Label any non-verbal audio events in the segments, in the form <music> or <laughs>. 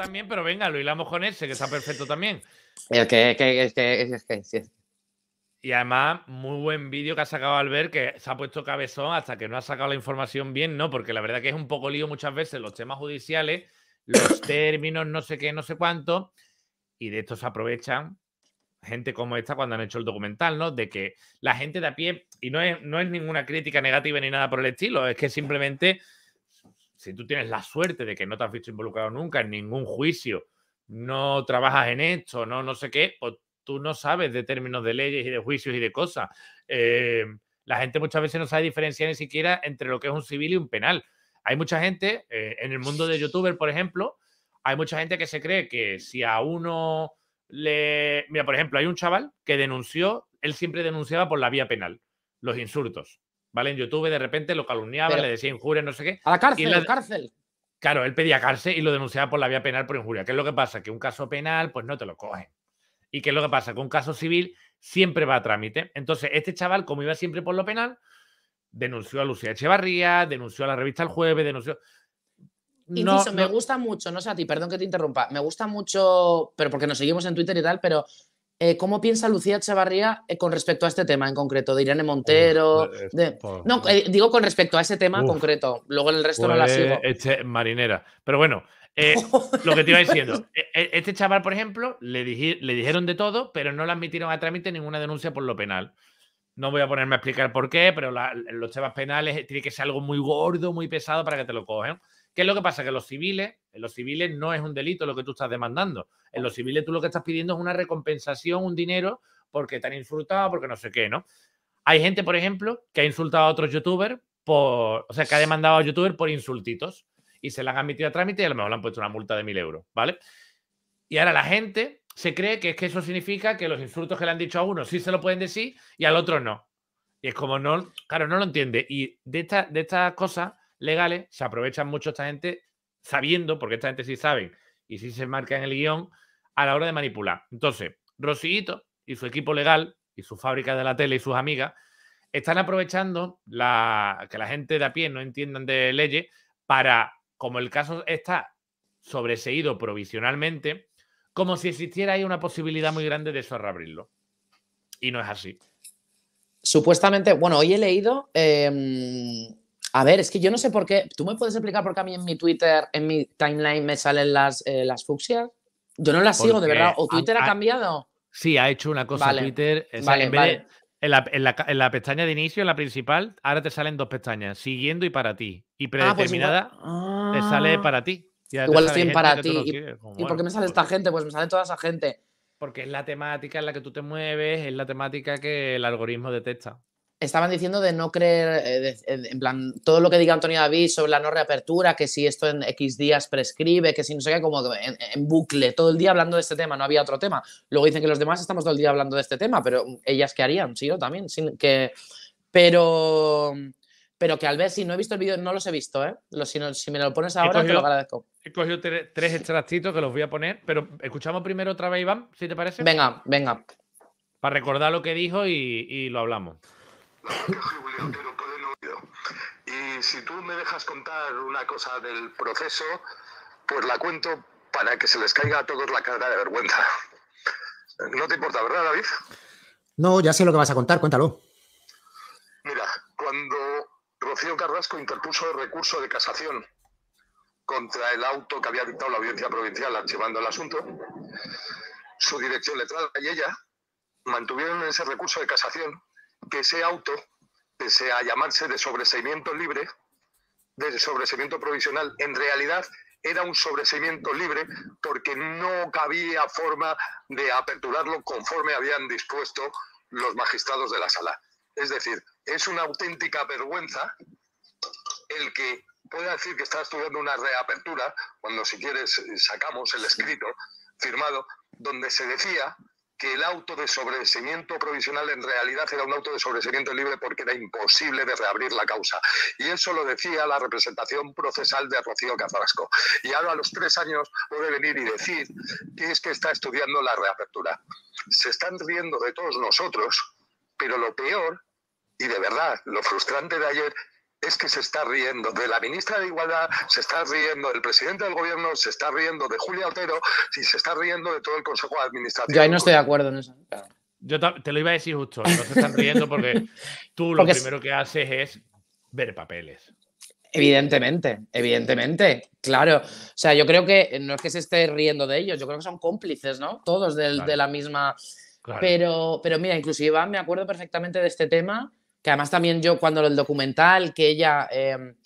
también, pero venga, lo hilamos con ese, que está perfecto también. que, Y además, muy buen vídeo que ha sacado ver que se ha puesto cabezón hasta que no ha sacado la información bien, ¿no? Porque la verdad que es un poco lío muchas veces los temas judiciales, los <coughs> términos, no sé qué, no sé cuánto, y de esto se aprovechan gente como esta cuando han hecho el documental, ¿no? De que la gente de a pie, y no es, no es ninguna crítica negativa ni nada por el estilo, es que simplemente si tú tienes la suerte de que no te has visto involucrado nunca en ningún juicio, no trabajas en esto, no, no sé qué, o pues tú no sabes de términos de leyes y de juicios y de cosas. Eh, la gente muchas veces no sabe diferenciar ni siquiera entre lo que es un civil y un penal. Hay mucha gente, eh, en el mundo de youtuber, por ejemplo, hay mucha gente que se cree que si a uno le... Mira, por ejemplo, hay un chaval que denunció, él siempre denunciaba por la vía penal, los insultos. ¿vale? En YouTube de repente lo calumniaba, le decía injurias no sé qué. A la cárcel, a la cárcel. Claro, él pedía cárcel y lo denunciaba por la vía penal por injuria. ¿Qué es lo que pasa? Que un caso penal, pues no te lo cogen. ¿Y qué es lo que pasa? Que un caso civil siempre va a trámite. Entonces, este chaval, como iba siempre por lo penal, denunció a Lucía Echevarría, denunció a la revista El Jueves, denunció... No, no. me gusta mucho, no sé a ti, perdón que te interrumpa, me gusta mucho, pero porque nos seguimos en Twitter y tal, pero eh, ¿cómo piensa Lucía Chavarría eh, con respecto a este tema en concreto? De Irene pues, Montero. Pues, eh, pues, no, digo con respecto a ese tema en concreto. Luego en el resto no la sigo. Este, marinera. Pero bueno, lo que te iba diciendo. <laughs> E, e, este chaval, por ejemplo, le, dijeron de todo, pero no le admitieron a trámite ninguna denuncia por lo penal. No voy a ponerme a explicar por qué, pero los temas penales tiene que ser algo muy gordo, muy pesado para que te lo cogen. ¿Qué es lo que pasa? Que los civiles, en los civiles no es un delito lo que tú estás demandando. En los civiles tú lo que estás pidiendo es una recompensación, un dinero, porque te han insultado, porque no sé qué, ¿no? Hay gente, por ejemplo, que ha insultado a otros youtubers por. O sea, que ha demandado a youtubers por insultitos y se la han admitido a trámite y a lo mejor le han puesto una multa de mil euros, ¿vale? Y ahora la gente se cree que es que eso significa que los insultos que le han dicho a uno sí se lo pueden decir y al otro no. Y es como no, claro, no lo entiende. Y de estas de esta cosas legales, se aprovechan mucho esta gente sabiendo, porque esta gente sí sabe y sí se marca en el guión, a la hora de manipular. Entonces, Rosillito y su equipo legal y su fábrica de la tele y sus amigas están aprovechando la, que la gente de a pie no entiendan de leyes para, como el caso está sobreseído provisionalmente, como si existiera ahí una posibilidad muy grande de eso reabrirlo. Y no es así. Supuestamente, bueno, hoy he leído em, a ver, es que yo no sé por qué. ¿Tú me puedes explicar por qué a mí en mi Twitter, en mi timeline, me salen las, eh, las fucsias? Yo no las sigo, de verdad. ¿O Twitter ha, cambiado? Sí, ha hecho una cosa Twitter. en, la, pestaña de inicio, en la principal, ahora te salen dos pestañas, siguiendo y para ti. Y ah, pues predeterminada te ah. sale para ti. igual estoy para ti. ¿Y, por qué me sale pues esta gente? Pues me sale toda esa gente. Porque es la temática en la que tú te mueves, es la temática que el algoritmo detecta estaban diciendo de no creer, eh, en plan, todo lo que diga Antonio David sobre la no reapertura, que si esto en X días prescribe, que si no sé qué, como en, bucle, todo el día hablando de este tema, no había otro tema. Luego dicen que los demás estamos todo el día hablando de este tema, pero ellas qué harían, sí, yo también, que... Pero... Pero que al ver, si no he visto el vídeo, no los he visto, ¿eh? si, me lo pones ahora, te lo agradezco. He cogido tres, extractitos que los voy a poner, pero escuchamos primero otra vez, Iván, si te parece. Venga, venga. Para recordar lo que dijo y lo hablamos. Y si tú me dejas contar una cosa del proceso, pues la cuento para que se les caiga a todos la cara de vergüenza. No te importa, ¿verdad, David? No, ya sé lo que vas a contar, cuéntalo. Mira, cuando Rocío Carrasco interpuso el recurso de casación contra el auto que había dictado la audiencia provincial archivando el asunto, su dirección letrada y ella mantuvieron ese recurso de casación que ese auto, que sea llamarse de sobreseimiento libre, de sobreseimiento provisional, en realidad era un sobreseimiento libre porque no cabía forma de aperturarlo conforme habían dispuesto los magistrados de la sala. Es decir, es una auténtica vergüenza el que pueda decir que está estudiando una reapertura, cuando si quieres sacamos el escrito firmado, donde se decía que el auto de sobreseimiento provisional en realidad era un auto de sobreseimiento libre porque era imposible de reabrir la causa. Y eso lo decía la representación procesal de Rocío Cazarasco. Y ahora a los tres años puede venir y decir que es que está estudiando la reapertura. Se están riendo de todos nosotros, pero lo peor, y de verdad, lo frustrante de ayer es que se está riendo de la ministra de Igualdad, se está riendo del presidente del gobierno, se está riendo de Julia Otero y se está riendo de todo el Consejo de Administración. Yo ahí no estoy de acuerdo en eso. Yo te lo iba a decir justo, no se están riendo porque tú lo primero que haces es ver papeles. Evidentemente, evidentemente, claro. O sea, yo creo que no es que se esté riendo de ellos, yo creo que son cómplices, ¿no? Todos de la misma... Pero, pero mira, inclusive me acuerdo perfectamente de este tema que además también yo cuando el documental que ella em,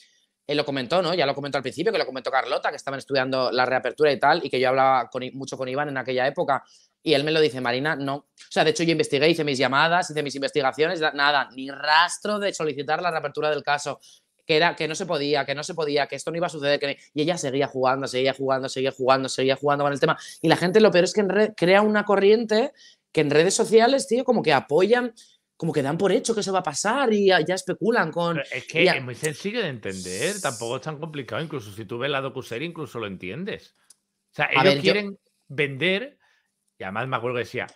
él lo comentó, ¿no? Ya lo comentó al principio, que lo comentó Carlota, que estaban estudiando la reapertura y tal, y que yo hablaba mucho con Iván en aquella época, y él me lo dice, Marina, no. O sea, de hecho yo investigué, hice mis llamadas, hice mis investigaciones, nada, ni rastro de solicitar la reapertura del caso, que era que no se podía, que no se podía, que esto no iba a suceder, que... y ella seguía jugando, seguía jugando, seguía jugando, seguía jugando con el tema, y la gente lo peor es que crea una corriente que en redes sociales, tío, como que apoyan como que dan por hecho que se va a pasar y ya, especulan con... es que es muy sencillo de entender, tampoco es tan complicado, incluso si tú ves la docuserie incluso lo entiendes. O sea, ellos quieren vender, y además me acuerdo que decía,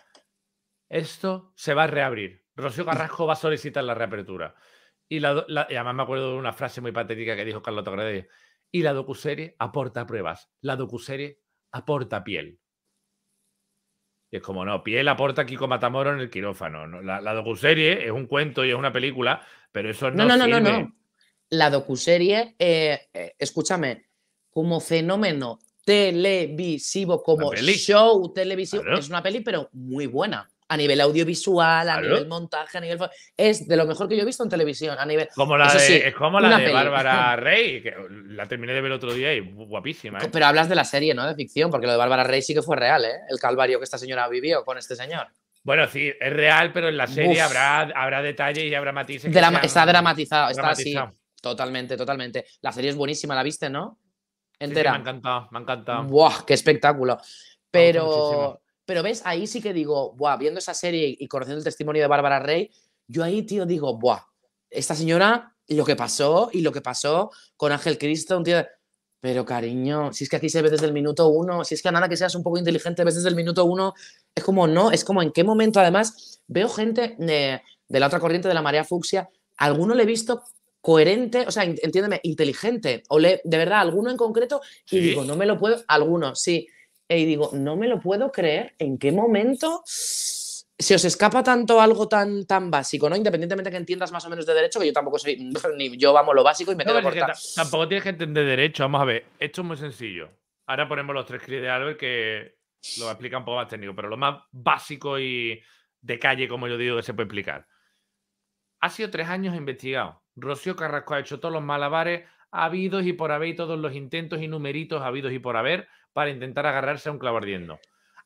esto se va a reabrir, Rocío <laughs> Carrasco va a solicitar la reapertura. Y, además me acuerdo de una frase muy patética que dijo Carlota Gradella, y la docuserie aporta pruebas, la docuserie aporta piel. Y es como, no, Piel aporta Kiko Matamoro en el quirófano. La, la, docuserie es un cuento y es una película, pero eso no. No, no, no, no, no. La docuserie, eh, eh, escúchame, como fenómeno televisivo, como show televisivo, es una peli, pero muy buena a nivel audiovisual, a nivel montaje, a nivel. Es de lo mejor que yo he visto en televisión. A nivel... es como la de Bárbara <laughs> Rey, que la terminé de ver otro día y guapísima. ¿eh? Pero hablas de la serie, ¿no? De ficción, porque lo de Bárbara Rey sí que fue real, ¿eh? El calvario que esta señora vivió con este señor. Bueno, sí, es real, pero en la serie habrá, habrá detalles y habrá matices. está dramatizado, está así. Totalmente, totalmente. La serie es buenísima, ¿la viste, no? Entera. me ha encantado, me ha encantado. ¡Qué espectáculo! Pero. Pero ves, ahí sí que digo, buah, viendo esa serie y conociendo el testimonio de Bárbara Rey, yo ahí, tío, digo, buah, esta señora, lo que pasó y lo que pasó con Ángel Cristo, un tío. Pero cariño, si es que aquí se ve desde el minuto uno, si es que a nada que seas un poco inteligente, ves desde el minuto uno, es como no, es como en qué momento. Además, veo gente eh, de, la otra corriente de la marea fucsia, alguno le he visto coherente, o sea, entiéndeme, inteligente, o le, de verdad, alguno en concreto, y digo, no me lo puedo, alguno, sí y digo, no me lo puedo creer, ¿en qué momento se os escapa tanto algo tan, tan básico, ¿no? Independientemente que entiendas más o menos de derecho, que yo tampoco soy, <laughs> ni yo vamos lo básico y me quedo corta. tampoco tienes que entender derecho, vamos a ver, esto es muy sencillo. Ahora ponemos los tres clips de Albert que lo explican un poco más técnico, pero lo más básico y de calle, como yo digo, que se puede explicar. Ha sido tres años investigado. Rocío Carrasco ha hecho todos los malabares habidos y por haber todos los intentos y numeritos habidos y por haber para intentar agarrarse a un clavardiendo.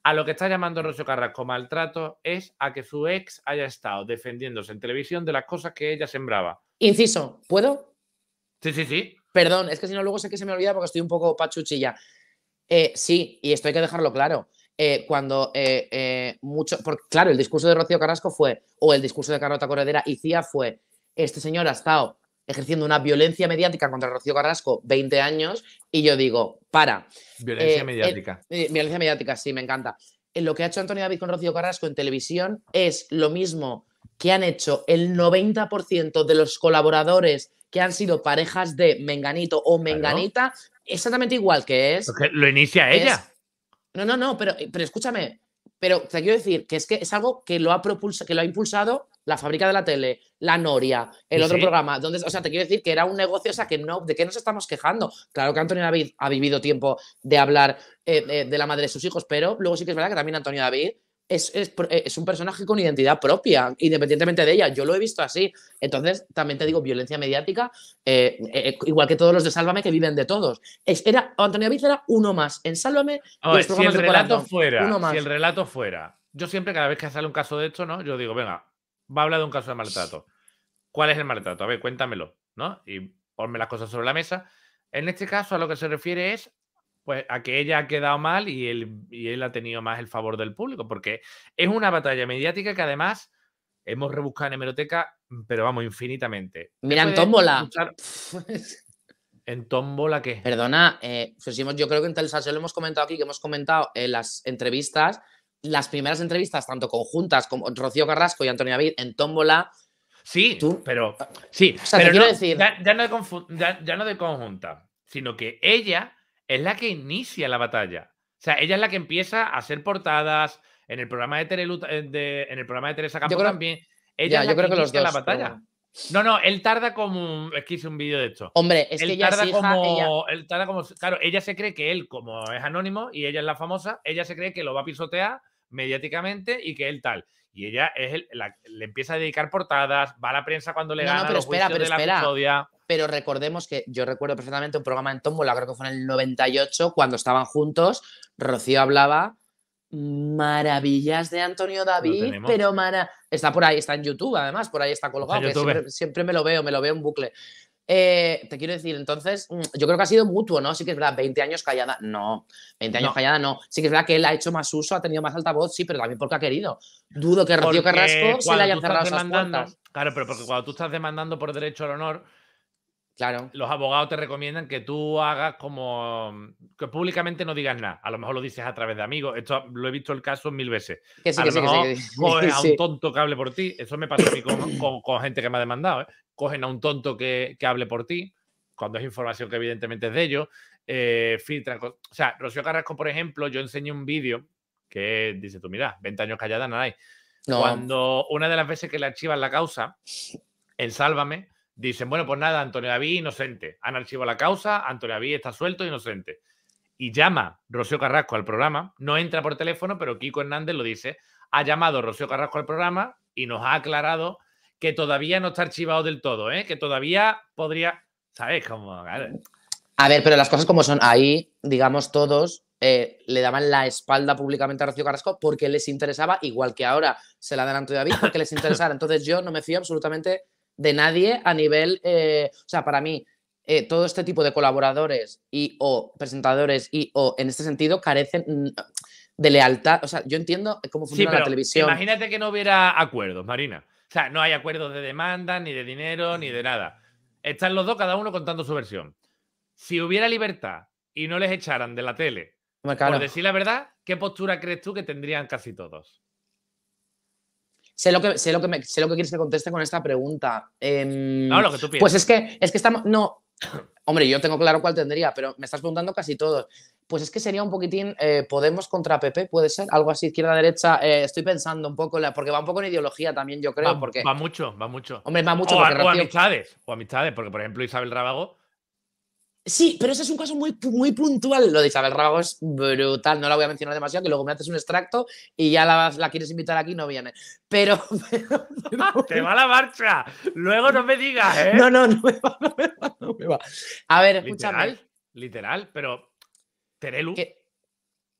A lo que está llamando mm. Rocío Carrasco maltrato es a que su ex haya estado defendiéndose en televisión de las cosas que ella sembraba. Inciso, ¿puedo? Sí, sí, sí. Perdón, es que si no luego sé que se me olvida porque estoy un poco pachuchilla. Eh, sí, y esto hay que dejarlo claro. Eh, cuando eh, mucho, claro, el discurso de Rocío Carrasco fue, o el discurso de Carlota Corredera y Cía fue, este señor ha estado ejerciendo una violencia mediática contra Rocío Carrasco 20 años y yo digo, para. Violencia eh, mediática. Eh, eh, violencia mediática, sí, me encanta. Lo que ha hecho Antonio David con Rocío Carrasco en televisión es lo mismo que han hecho el 90% de los colaboradores que han sido parejas de Menganito o Menganita, exactamente igual que es. lo inicia ella. no, no, no, pero, pero escúchame, pero te quiero decir que es que es algo que lo ha que lo ha impulsado la fábrica de la tele, la Noria, el otro programa. Donde, o sea, te quiero decir que era un negocio, o sea, que no, ¿de qué nos estamos quejando? Claro que Antonio David ha vivido tiempo de hablar eh, de la madre de sus hijos, pero luego sí que es verdad que también Antonio David eh, es, un personaje con identidad propia, independientemente de ella. Yo lo he visto así. Entonces, también te digo, violencia mediática, eh, igual que todos los de Sálvame que viven de todos. era, Antonio David era uno más. En Sálvame, si el relato fuera, si el relato fuera. Yo siempre, cada vez que sale un caso de esto, ¿no? Yo digo, venga, va a hablar de un caso de maltrato. ¿Cuál es el maltrato? A ver, cuéntamelo, ¿no? Y ponme las cosas sobre la mesa. En este caso, a lo que se refiere es pues, a que ella ha quedado mal y él, él ha tenido más el favor del público, porque es una batalla mediática que además hemos rebuscado en hemeroteca, pero vamos, infinitamente. Mira, en tómbola. <laughs> ¿En tómbola qué? Perdona, eh, yo creo que en Telsa lo hemos comentado aquí, que hemos comentado en las entrevistas las primeras entrevistas, tanto conjuntas como Rocío Carrasco y Antonio David en Tómbola. Sí, pero. Ah, sí, pero no, decir... ya, no de conjunta, sino que ella es la que inicia la batalla. O sea, ella es la que empieza a hacer portadas en el programa de, en el programa de Teresa Campos también. Ella es la que, la batalla. No, no, él tarda como. Es que hice un vídeo de esto. Hombre, es que tarda como. Él tarda como. Claro, ella se cree que él, como es anónimo y ella es la famosa, ella se cree que lo va a pisotear mediáticamente y que él tal. Y ella es le empieza a dedicar portadas, va a la prensa cuando le gana pero espera, pero la Pero recordemos que yo recuerdo perfectamente un programa en Tómbola, creo que fue en el 98, cuando estaban juntos, Rocío hablaba maravillas de Antonio David, pero mana, está por ahí, está en YouTube además, por ahí está colgado, siempre, siempre, me lo veo, me lo veo en bucle. Eh, te quiero decir, entonces, mm, yo creo que ha sido mutuo, ¿no? Sí que es verdad, 20 años callada, no. 20 años callada, no. Sí que es verdad que él ha hecho más uso, ha tenido más altavoz, sí, pero también porque ha querido. Dudo que Rocío Carrasco se le haya cerrado esas puertas. Claro, pero porque cuando tú estás demandando por derecho al honor, Claro. Los abogados te recomiendan que tú hagas como. Mm, que públicamente no digas nada. A lo mejor lo dices a través de amigos. Esto lo he visto el caso mil veces. Que sí, a que sí, que <laughs> cogen a un tonto que hable por ti. Eso me pasa a mí con, gente que me ha demandado. ¿eh? Cogen a un tonto que, hable por ti, cuando es información que evidentemente es de ellos. Eh, Filtra... O sea, Rocío Carrasco, por ejemplo, yo enseñé un vídeo que dice tú, mira, 20 años callada, nada. hay. Cuando una de las veces que le archivan la causa, en Sálvame Dicen, bueno, pues nada, Antonio David inocente. Han archivado la causa, Antonio David está suelto, inocente. Y llama Rocío Carrasco al programa, no entra por teléfono, pero Kiko Hernández lo dice. Ha llamado Rocío Carrasco al programa y nos ha aclarado que todavía no está archivado del todo, ¿eh? que todavía podría, ¿sabes? cómo a ver, pero las cosas como son, ahí, digamos, todos eh, le daban la espalda públicamente a Rocío Carrasco porque les interesaba, igual que ahora se la dan a Antonio David, porque les <laughs> interesara. Entonces yo no me fío absolutamente de nadie a nivel, eh, o sea, para mí, eh, todo este tipo de colaboradores y o presentadores y o en este sentido carecen mm, de lealtad. O sea, yo entiendo cómo funciona la televisión. Imagínate que no hubiera acuerdos, Marina. O sea, no hay acuerdos de demanda, ni de dinero, ni de nada. Están los dos, cada uno contando su versión. Si hubiera libertad y no les echaran de la tele, por decir la verdad, ¿qué postura crees tú que tendrían casi todos? Sé lo que, sé lo que, sé lo que quieres que conteste con esta pregunta. Em, no, lo que tú piensas. Pues es que, es que estamos. No, hombre, yo tengo claro cuál tendría, pero me estás preguntando casi todo. Pues es que sería un poquitín eh, Podemos contra PP, puede ser, algo así, izquierda-derecha. Eh, estoy pensando un poco, la, porque va un poco en ideología también, yo creo. Va, porque, va mucho, va mucho. Hombre, va mucho. O, amistades, o amistades, porque por ejemplo Isabel Rábago Sí, pero ese es un caso muy, muy puntual. Lo de Isabel Rábago es brutal. No la voy a mencionar demasiado, que luego me haces un extracto y ya la, quieres invitar aquí no viene. Pero. <laughs> Ah, ¡Te va la marcha! Luego no me digas, ¿eh? No, no, no me va, no me va. A ver, escúchame. Literal, literal pero. Terelu.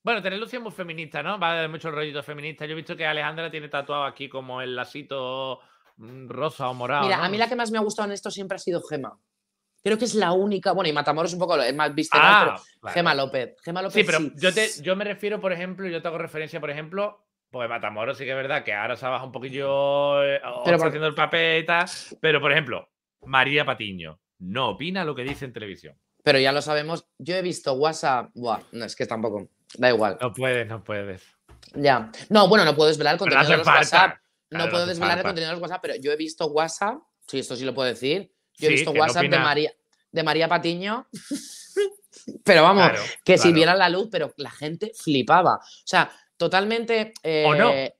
Bueno, Terelu sí es feminista, ¿no? Va a dar mucho rollitos feministas feminista. Yo he visto que Alejandra tiene tatuado aquí como el lacito mm, rosa o morado. Mira, a mí la que más me ha gustado en esto siempre ha sido Gema. Creo que es la única. Bueno, y Matamoros un poco es más visto. ah, Gema López. Gema López. Sí, pero Yo, yo me refiero, por ejemplo, yo te hago referencia, por ejemplo, pues Matamoros sí que es verdad que ahora se ha un poquillo eh, pero haciendo el papel Pero, por ejemplo, María Patiño no opina lo que dice en televisión. Pero ya lo sabemos. Yo he visto WhatsApp. no, es que tampoco. Da igual. No puedes, no puedes. Ya. No, bueno, no puedo desvelar el contenido de los WhatsApp. No, puedo desvelar el contenido de los WhatsApp, pero yo he visto WhatsApp. Sí, esto sí lo puedo decir. Yo he visto WhatsApp de María, de María Patiño. <laughs> pero vamos, que si viera la luz, pero la gente flipaba. O sea, totalmente. o no. Eh,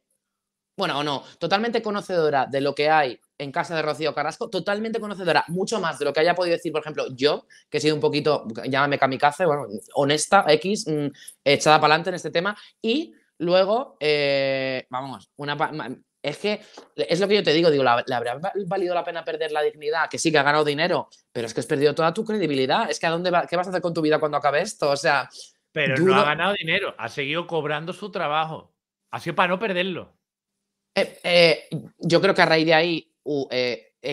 bueno, o no, totalmente conocedora de lo que hay en casa de Rocío Carrasco, totalmente conocedora, mucho más de lo que haya podido decir, por ejemplo, yo, que he sido un poquito, llámame kamikaze, bueno, honesta, X, mm, echada para adelante en este tema, y Luego, eh, vamos, una es que es lo que yo te digo, digo, ¿le habrá valido la pena perder la dignidad? Que sí, que ha ganado dinero, pero es que has perdido toda tu credibilidad. Es que ¿a dónde ¿qué vas a hacer con tu vida cuando acabe esto? O sea. Pero no ha ganado dinero, ha seguido cobrando su trabajo. Ha sido para no perderlo. Eh, eh, yo creo que a raíz de ahí,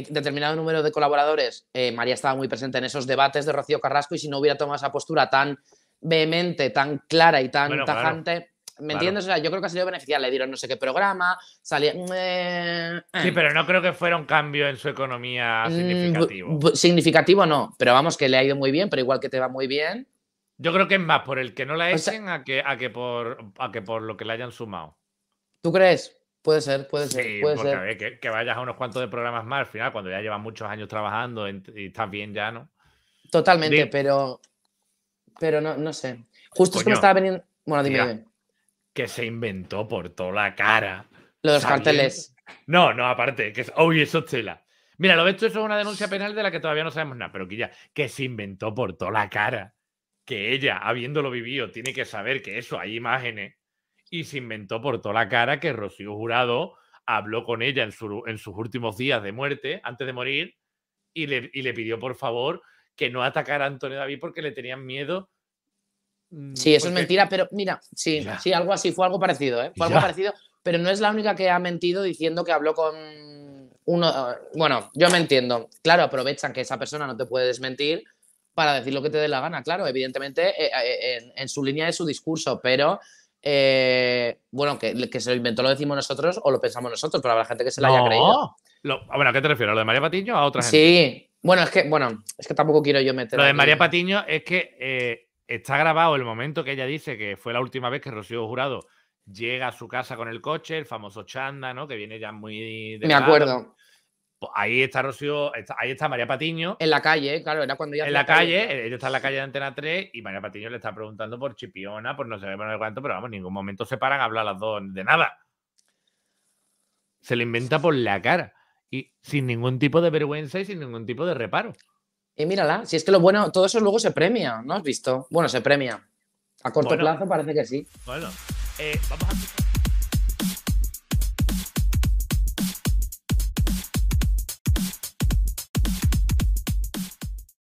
determinado número de colaboradores, María estaba muy presente en esos debates de Rocío Carrasco y si no hubiera tomado esa postura tan vehemente, tan clara y tan tajante. ¿Me entiendes? yo creo que ha sido beneficial, le dieron no sé qué programa, salía... Eh, eh. Sí, pero no creo que fuera un cambio en su economía mm, significativo. significativo no, pero vamos, que le ha ido muy bien, pero igual que te va muy bien. Yo creo que es más por el que no la echen a, que, a, que por, que por lo que le hayan sumado. ¿Tú crees? Puede ser, puede ser. Sí, que, vayas a unos cuantos de programas más al final, cuando ya llevas muchos años trabajando y estás bien ya, ¿no? Totalmente, pero. Pero no, sé. Justo es que me estaba veniendo. Bueno, dime, dime que se inventó por toda la cara. los carteles. No, no, aparte, que es, uy, eso chela. Mira, lo de hecho, eso es una denuncia penal de la que todavía no sabemos nada, pero que ya, que se inventó por toda la cara. Que ella, habiéndolo vivido, tiene que saber que eso hay imágenes. Y se inventó por toda la cara que Rocío Jurado habló con ella en, en sus últimos días de muerte, antes de morir, y le, y le pidió por favor que no atacara a Antonio David porque le tenían miedo Mm, sí, eso es mentira, pero mira, sí, sí, algo así, fue algo parecido, ¿eh? algo parecido, pero no es la única que ha mentido diciendo que habló con uno. Bueno, yo me entiendo. Claro, aprovechan que esa persona no te puede desmentir para decir lo que te dé la gana, claro, evidentemente eh, eh, en, su línea de su discurso, pero eh, bueno, que, se lo inventó, lo decimos nosotros o lo pensamos nosotros, pero habrá gente que se lo haya creído. Lo, ¿a qué te refieres? ¿A lo de María Patiño o a otra gente? Sí, bueno, es que, bueno, es que tampoco quiero yo meter. Lo de María Patiño es que está grabado el momento que ella dice que fue la última vez que Rocío Jurado llega a su casa con el coche, el famoso Chanda, ¿no? Que viene ya muy... De Me acuerdo. Pues ahí está Rocío, ahí está María Patiño. En la calle, eh, claro, era cuando ya... En la calle, eh, ella está en la calle de Antena 3 y María Patiño le está preguntando por Chipiona, por no sé no cuánto, pero vamos, en ningún momento se paran a hablar las dos de nada. Se le inventa por la cara y sin ningún tipo de vergüenza y sin ningún tipo de reparo. Y mírala, si es que lo bueno, todo eso luego se premia, ¿no has visto? Bueno, se premia. A corto plazo parece que sí. Bueno, eh, vamos a...